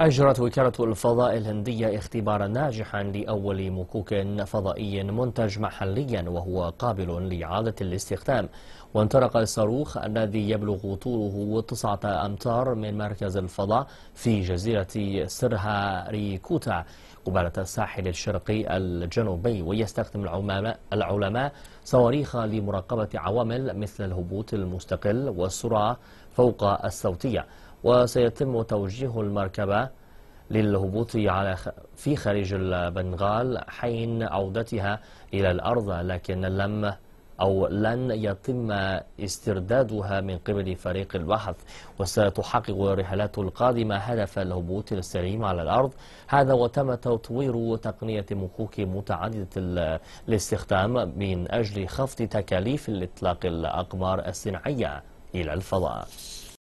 أجرت وكالة الفضاء الهندية اختبارا ناجحا لأول مكوك فضائي منتج محليا وهو قابل لإعادة الاستخدام وانطلق الصاروخ الذي يبلغ طوله تسعة أمتار من مركز الفضاء في جزيرة سرها ريكوتا قبالة الساحل الشرقي الجنوبي ويستخدم العلماء صواريخ لمراقبة عوامل مثل الهبوط المستقل والسرعة فوق الصوتية وسيتم توجيه المركبة للهبوط على في خارج البنغال حين عودتها إلى الأرض لكن لم أو لن يتم استردادها من قبل فريق البحث وستحقق الرحلات القادمة هدف الهبوط السليم على الأرض هذا وتم تطوير تقنية مكوك متعددة الاستخدام من أجل خفض تكاليف الإطلاق الأقمار الصناعية إلى الفضاء